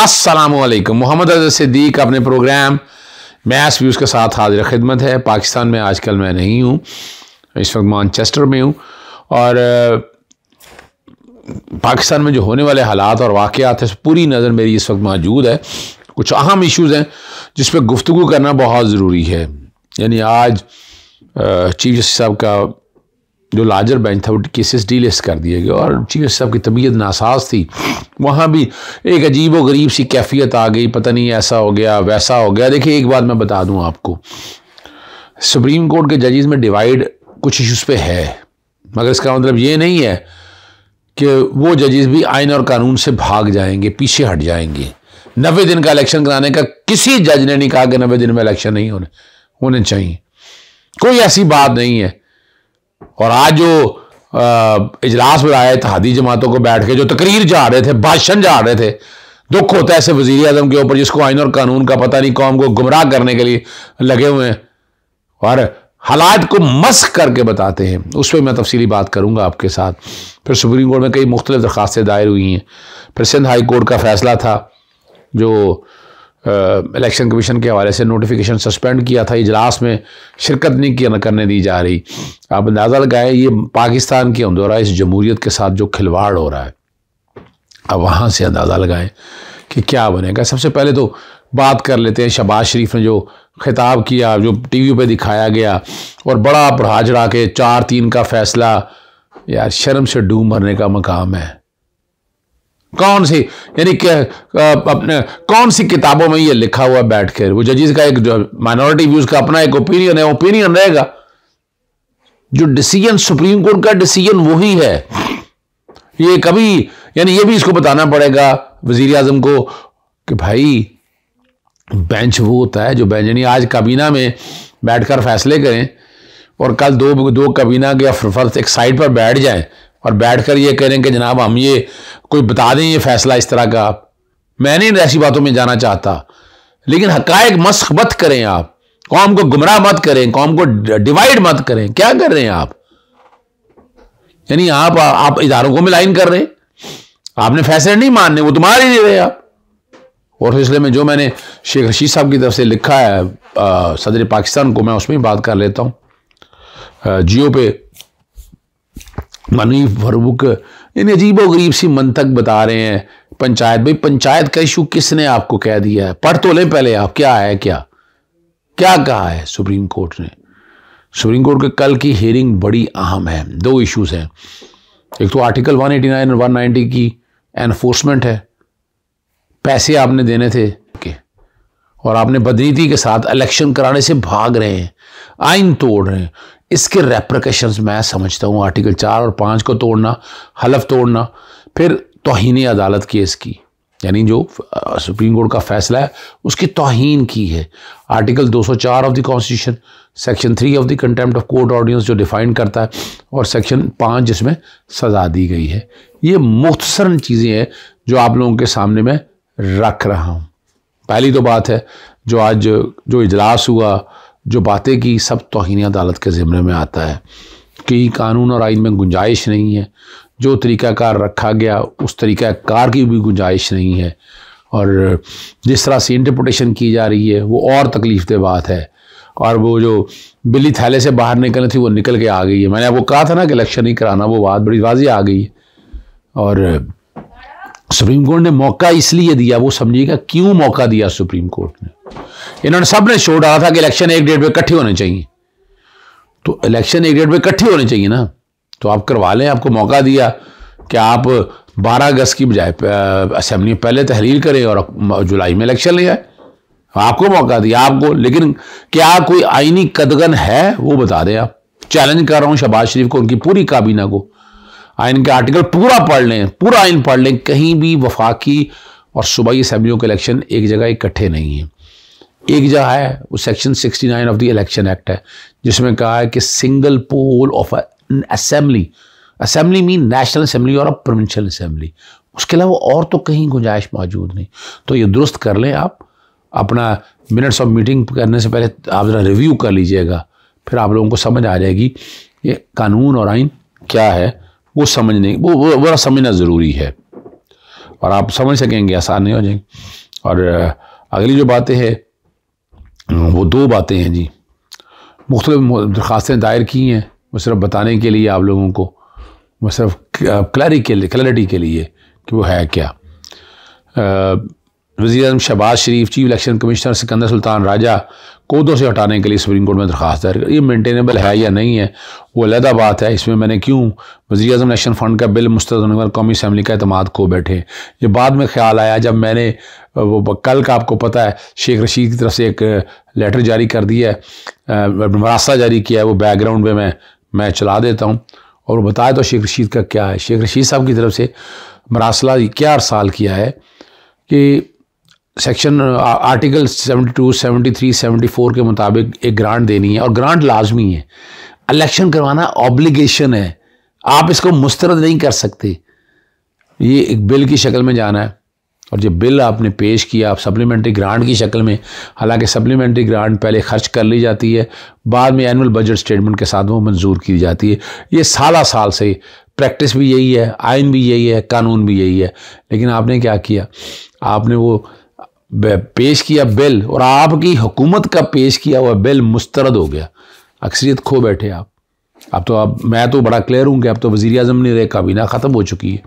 असलकम मोहम्मद अजहर सिद्दीक अपने programme mess views के साथ हाजिर खिदमत है पाकिस्तान में आजकल मैं नहीं हूँ इस वक्त मानचेस्टर में हूँ और पाकिस्तान में जो होने वाले हालात और वाक़ात हैं पूरी नज़र मेरी इस वक्त मौजूद है कुछ अहम इशूज़ हैं जिस पर गुफ्तु करना बहुत ज़रूरी है यानी आज चीफ जस्टिस साहब का जो लार्जर बेंच था वो केसेस डीलेस कर दिए गए और चीफ जस्टिस साहब की तबीयत नासाज थी वहाँ भी एक अजीब व गरीब सी कैफियत आ गई पता नहीं ऐसा हो गया वैसा हो गया देखिए एक बात मैं बता दूँ आपको सुप्रीम कोर्ट के जजेज में डिवाइड कुछ इशूज़ पर है मगर इसका मतलब ये नहीं है कि वो जजेज भी आइन और कानून से भाग जाएंगे पीछे हट जाएंगे नबे दिन का इलेक्शन कराने का किसी जज ने नहीं कहा कि नबे दिन में इलेक्शन नहीं होने होने चाहिए कोई ऐसी बात नहीं है और आज जो इजलास में आए जमातों को बैठ के जो तकरीर जा रहे थे भाषण जा रहे थे दुख होता है ऐसे वजीर अजम के ऊपर जिसको आइन और कानून का पता नहीं कौम को गुमराह करने के लिए लगे हुए हैं और हालात को मस्क करके बताते हैं उस पर मैं तफसीली बात करूँगा आपके साथ फिर सुप्रीम कोर्ट में कई मुख्तलिफ दरखास्तें दायर हुई हैं फिर सिंध हाई कोर्ट का फैसला था जो इलेक्शन कमीशन के हवाले से नोटिफिकेशन सस्पेंड किया था इजलास में शिरकत नहीं किया करने दी जा रही आप अंदाज़ा लगाएं ये पाकिस्तान के अंदोरा इस जमहूरीत के साथ जो खिलवाड़ हो रहा है अब वहाँ से अंदाज़ा लगाएं कि क्या बनेगा सबसे पहले तो बात कर लेते हैं शबाज शरीफ ने जो खिताब किया जो वी पर दिखाया गया और बड़ा बढ़ा चढ़ा के चार तीन का फैसला यार शर्म से डूब मरने का मकाम है कौन सी यानी अपने कौन सी किताबों में ये लिखा हुआ बैठ कर वो जजिस का एक जो माइनॉरिटी व्यूज का अपना एक ओपिनियन है ओपिनियन रहेगा जो डिसीजन सुप्रीम कोर्ट का डिसीजन वही है ये कभी यानी ये भी इसको बताना पड़ेगा वजीर आजम को कि भाई बेंच वो होता है जो बेंच यानी आज काबीना में बैठकर फैसले करें और कल दो दो काबीना के या एक साइड पर बैठ जाएं और बैठकर ये कह रहे हैं कि जनाब हम ये कोई बता दें ये फैसला इस तरह का आप मैं नहीं ऐसी बातों में जाना चाहता लेकिन हकायक मस्क मत करें आप कौम को गुमराह मत करें कौम को डिवाइड मत करें क्या कर रहे हैं आप यानी आप आप इधारों को मिलाइन कर रहे हैं आपने फैसले नहीं मानने वो तो ही नहीं रहे आप और सिलसिले में जो मैंने शेख रशीद साहब की तरफ से लिखा है सदर पाकिस्तान को मैं उसमें ही बात कर लेता हूँ जियो पे मनीफ फरूक इन अजीबो गरीब सी मंतक बता रहे हैं पंचायत भाई पंचायत का इशू किसने आपको कह दिया है पढ़ तो लें पहले आप क्या है क्या क्या कहा है सुप्रीम कोर्ट ने सुप्रीम कोर्ट के कल की हेयरिंग बड़ी अहम है दो इश्यूज हैं एक तो आर्टिकल 189 और 190 की एनफोर्समेंट है पैसे आपने देने थे के और आपने बदनीति के साथ इलेक्शन कराने से भाग रहे हैं आइन तोड़ रहे हैं इसके रेप्रकशंस मैं समझता हूँ आर्टिकल चार और पाँच को तोड़ना हलफ तोड़ना फिर तोहनी अदालत केस की यानी जो सुप्रीम कोर्ट का फैसला है उसकी तोहन की है article 204 of the constitution section three of the contempt of court ordinance जो डिफाइन करता है और सेक्शन पाँच जिसमें सज़ा दी गई है ये मुख्तसर चीज़ें हैं जो आप लोगों के सामने मैं रख रहा हूँ पहली तो बात है जो आज जो इजलास हुआ जो बातें की सब तोहनी अदालत के ज़िम्मे में आता है कि कानून और आइन में गुंजाइश नहीं है जो तरीक़ाकार रखा गया उस तरीक़ाकार की भी गुंजाइश नहीं है और जिस तरह से इंटरप्रटेशन की जा रही है वो और तकलीफ दे बात है और वो जो बिल्ली थैले से बाहर निकल थी वो निकल के आ गई है मैंने आपको कहा था ना कि इलेक्शन नहीं कराना वो बात बड़ी वाजी आ गई है और सुप्रीम कोर्ट ने मौका इसलिए दिया वो समझिएगा क्यों मौका दिया सुप्रीम कोर्ट ने इन्होंने सब ने डाला था कि इलेक्शन एक डेट पे इकट्ठे होने चाहिए तो इलेक्शन एक डेट पे इकट्ठे होने चाहिए ना तो आप करवा लें आपको मौका दिया कि आप 12 अगस्त की बजाय असेंबली पहले तहरीर करें और जुलाई में इलेक्शन ले आए आपको मौका दिया आपको लेकिन क्या कोई आईनी कदगन है वो बता दें आप चैलेंज कर रहा हूं शहबाज शरीफ को उनकी पूरी काबीना को आइन के आर्टिकल पूरा पढ़ लें पूरा आइन पढ़ लें कहीं भी वफाकी और सूबाई असम्बलियों के इलेक्शन एक जगह इकट्ठे नहीं हैं एक जगह है वो section 69 of the election act है जिसमें कहा है कि single poll of assembly assembly mean national assembly और प्रोविंशियल असेंबली उसके अलावा और तो कहीं गुंजाइश मौजूद नहीं तो ये दुरुस्त कर लें आप अपना मिनट्स ऑफ मीटिंग करने से पहले आप ज़रा रिव्यू कर लीजिएगा फिर आप लोगों को समझ आ जाएगी ये कानून और आइन क्या है वो समझने वो बड़ा समझना ज़रूरी है और आप समझ सकेंगे आसान नहीं हो जाएंगे और अगली जो बातें हैं वो दो बातें हैं जी मुख्त दरख्वास्तें दायर की हैं वो सिर्फ बताने के लिए आप लोगों को वो सिर्फ क्लैरिटी के लिए क्लैरिटी के लिए कि वो है क्या आ, वजी अजम Shehbaz Sharif chief election commissioner Sikandar Sultan Raja कोदों से हटाने के लिए सुप्रीम कोर्ट में दरख्वास्त दायर ये मेंटेनेबल है या नहीं है वो अलहदा बात है इसमें मैंने क्यों वजी अजम नेशन फ़ंड का बिल मुस्रद होने पर कौमी असम्बली का अतमाद खो बैठे ये बाद में ख्याल आया जब मैंने वो कल का आपको पता है शेख रशीद की तरफ से एक लेटर जारी कर दिया है मरासा जारी किया है वो बैकग्राउंड में मैं मैं चला देता हूँ और बताया तो शेख रशीद का क्या है शेख रशीद साहब की तरफ से मरासला क्या साल किया है कि सेक्शन आर्टिकल 72, 73, 74 के मुताबिक एक ग्रांट देनी है और ग्रांट लाजमी है इलेक्शन करवाना ऑब्लिगेशन है आप इसको मुस्तरद नहीं कर सकते ये एक बिल की शक्ल में जाना है और जो बिल आपने पेश किया आप सप्लीमेंट्री ग्रांट की शक्ल में हालांकि सप्लीमेंट्री ग्रांट पहले खर्च कर ली जाती है बाद में एनुअल बजट स्टेटमेंट के साथ वो मंजूर की जाती है ये साल साल से प्रैक्टिस भी यही है आयन भी यही है कानून भी यही है लेकिन आपने क्या किया आपने वो पेश किया बिल और आपकी हुकूमत का पेश किया हुआ बिल मुस्तरद हो गया अक्सरियत खो बैठे आप अब तो अब मैं तो बड़ा क्लियर हूँ कि अब तो वज़ी अजम नहीं रहे काबीना ख़त्म हो चुकी है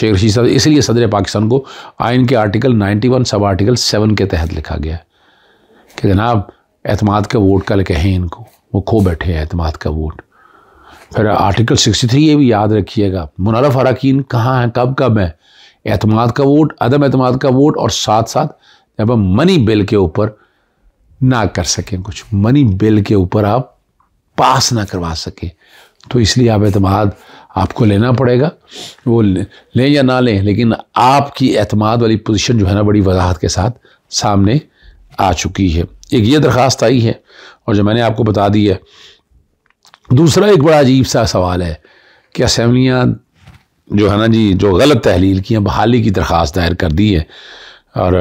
शेख रशीद साहब इसलिए सदर पाकिस्तान को आइन के article ninety one sub article seven के तहत लिखा गया कि जनाब एतम का वोट कल कहें इनको वो खो बैठे हैं अतमाद का वोट फिर आर्टिकल सिक्सटी थ्री ये भी याद रखिएगा मुनरफ अरकान कहाँ हैं कब कब है अतमाद का वोट अदम अतमाद का वोट और साथ साथ जब हम मनी बिल के ऊपर ना कर सकें कुछ मनी बिल के ऊपर आप पास ना करवा सकें तो इसलिए आप एतमाद आपको लेना पड़ेगा वो लें या ना लें लेकिन आपकी एतमाद वाली पोजीशन जो है ना बड़ी वजाहत के साथ सामने आ चुकी है एक ये दरख्वास्त आई है और जो मैंने आपको बता दी है दूसरा एक बड़ा अजीब सा सवाल है कि असम्बलियाँ जो है ना जी जो गलत तहलील की हैं बहाली की दरख्वास्त दायर कर दी है और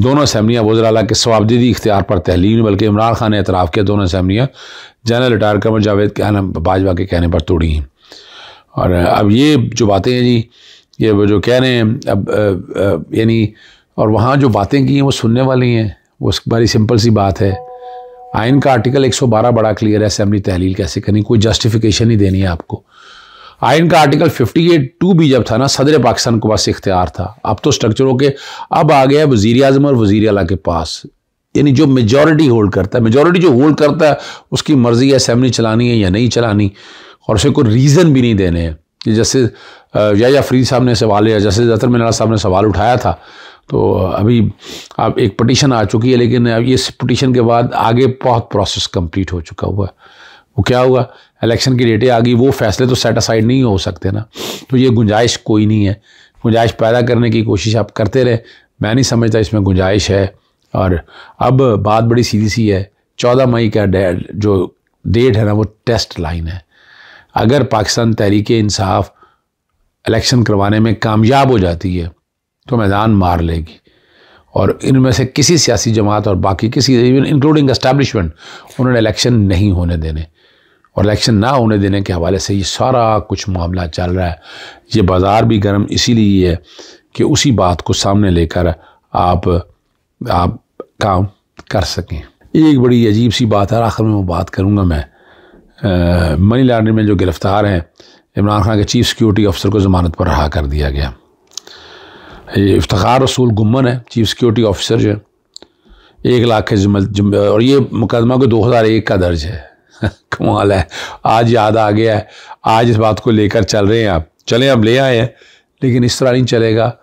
दोनों असम्बलियाँ वजराला के स्वाबदीदी इख्तियार पर तहलील बल्कि इमरान खान ने एतराफ़ किया दोनों असम्बलियाँ जनरल रिटायर कमर जावेद के भाजपा के कहने पर तोड़ी हैं और अब ये जो बातें हैं जी ये वो जो कह रहे हैं अब यानी और वहाँ जो बातें की हैं वो सुनने वाली हैं वो बड़ी सिंपल सी बात है आइन का आर्टिकल 112 बड़ा क्लियर है असम्बली तहलील कैसे करनी कोई जस्टिफिकेशन ही देनी है आपको आयन का आर्टिकल फिफ्टी एट टू भी जब था ना सदर पाकिस्तान के पास इख्तियार था अब तो स्ट्रक्चरों के अब आ गया वजीर अजम और वजीर अला के पास यानी जो मेजॉरिटी होल्ड करता है मेजॉरिटी जो होल्ड करता है उसकी मर्जी है चलानी है या नहीं चलानी और उसे कोई रीज़न भी नहीं देने हैं जैसे या फरीद साहब ने सवाल या जैसे जतर मिनारा साहब ने सवाल उठाया था तो अभी अब एक पटिशन आ चुकी है लेकिन अब इस पटिशन के बाद आगे बहुत प्रोसेस कम्प्लीट हो चुका हुआ है वो क्या हुआ इलेक्शन की डेटें आ गई वो फैसले तो सेट असाइड नहीं हो सकते ना तो ये गुंजाइश कोई नहीं है गुंजाइश पैदा करने की कोशिश आप करते रहे मैं नहीं समझता इसमें गुंजाइश है और अब बात बड़ी सीधी सी है चौदह मई का जो डेट है ना वो टेस्ट लाइन है अगर पाकिस्तान तहरीक इंसाफ इलेक्शन करवाने में कामयाब हो जाती है तो मैदान मार लेगी और इनमें से किसी सियासी जमात और बाकी किसी इंक्लूडिंग एस्टेब्लिशमेंट उन्होंने इलेक्शन नहीं होने देने और इलेक्शन ना होने देने के हवाले से ये सारा कुछ मामला चल रहा है ये बाज़ार भी गर्म इसीलिए है कि उसी बात को सामने लेकर आप आप काम कर सकें एक बड़ी अजीब सी बात है आखिर में वो बात करूँगा मैं आ, मनी लॉन्ड्रिंग में जो गिरफ़्तार हैं इमरान खान के चीफ सिक्योरिटी अफसर को ज़मानत पर रहा कर दिया गया ये इफ्तार रसूल गुमन है चीफ सिक्योरिटी ऑफिसर जो है एक लाख के जुम्मे और ये मुकदमा को दो हज़ार एक का दर्ज है कमाल है आज याद आ गया है आज इस बात को लेकर चल रहे हैं आप चलें आप ले आए हैं लेकिन इस तरह नहीं चलेगा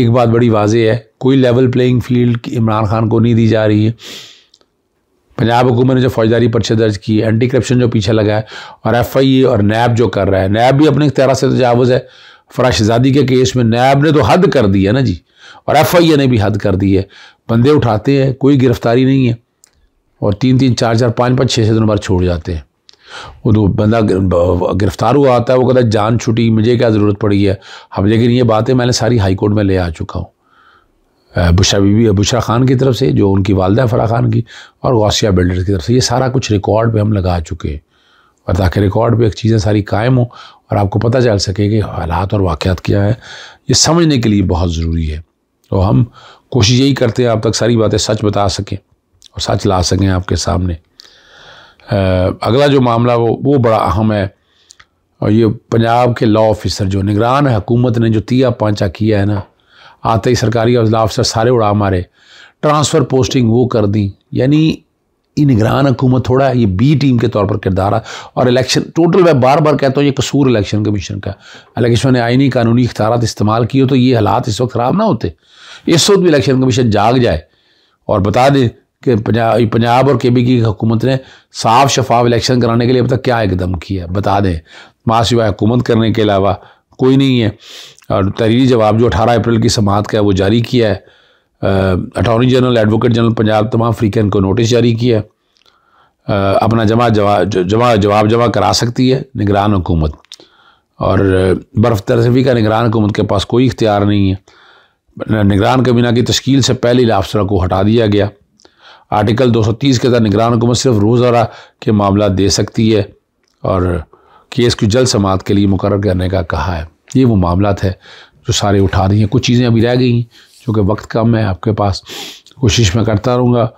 एक बात बड़ी वाजे है कोई level playing field Imran Khan को नहीं दी जा रही है पंजाब हुकूमत ने जो फौजदारी पर्चे दर्ज की एंटी करप्शन जो पीछे लगा है और एफ आई और नैब जो कर रहा है नैब भी अपने तरह से तजावज़ है फराशजादी के केस में नैब ने तो हद कर दी है ना जी और एफ आई ए ने भी हद कर दी है बंदे उठाते हैं कोई गिरफ्तारी नहीं है और तीन तीन चार चार पाँच पाँच छः छः दिनों बाद छोड़ जाते हैं वो तो बंदा गिरफ्तार हुआ आता है वो कहता है जान छुटी मुझे क्या ज़रूरत पड़ी है हम लेकिन ये बातें मैंने सारी हाई कोर्ट में ले आ चुका हूँ बुशा बीबी बुशा खान की तरफ से जो उनकी वालदा फरा खान की और गौसिया बिल्डर की तरफ से ये सारा कुछ रिकॉर्ड पे हम लगा चुके हैं और ताकि रिकॉर्ड पे चीज़ें सारी कायम हों और आपको पता चल सके कि हालात और वाक़ात क्या है ये समझने के लिए बहुत ज़रूरी है तो हम कोशिश यही करते हैं आप तक सारी बातें सच बता सकें और सच ला सकें आपके सामने अगला जो मामला वो वो बड़ा अहम है और ये पंजाब के लॉ ऑफिसर जो निगरान हुकूमत ने जो तिया पांचा किया है ना आते ही सरकारी लॉ अफसर सारे उड़ा मारे ट्रांसफ़र पोस्टिंग वो कर दी यानी ये निगरान हुकूमत थोड़ा है ये बी टीम के तौर पर किरदार है और इलेक्शन टोटल मैं बार बार कहता हूँ ये कसूर इलेक्शन कमीशन का इलेक्शन ने आइनी कानूनी इख्तार इस्तेमाल किए तो ये हालात इस वक्त ख़राब ना होते इस वक्त भी इलेक्शन कमीशन जाग जाए और बता दें कि पंजाब पंजाब और के बी की हुकूमत ने साफ शफाफ इलेक्शन कराने के लिए अब तक क्या एकदम किया बता दें माशिवा हुकूमत करने के अलावा कोई नहीं है और तहरीरी जवाब जो अठारह अप्रैल की समात का है वो जारी किया है attorney general advocate general Punjab तमाम फ्रीकन को नोटिस जारी किया है अपना जमा जवा जमा जवाब जमा करा सकती है निगरान हुकूमत और बर्फ तरफी का निगरान हुकूमत के पास कोई इख्तियार नहीं है निगरान कबीना की तश्कील से पहले ही अफसरों को हटा दिया गया आर्टिकल 230 के तहत निगरान हुकूमत सिर्फ रोज़ारा के मामला दे सकती है और केस की जल्द समात के लिए मुकर करने का कहा है ये वो मामला है जो सारे उठा रही हैं कुछ चीज़ें अभी रह गई हैं कि वक्त कम है आपके पास कोशिश मैं करता रहूँगा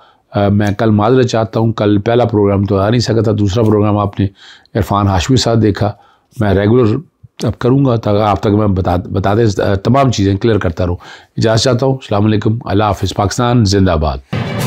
मैं कल माजर चाहता हूँ कल पहला प्रोग्राम तो आ नहीं सका था दूसरा प्रोग्राम आपने इरफान हाशमी साहब देखा मैं रेगुलर अब करूँगा ताकि आप तक मैं बता बताते तमाम चीज़ें क्लियर करता रहूँ इजाज़ चाहता हूँ अल्लाम अल्लाह हाफ़ पाकिस्तान जिंदाबाद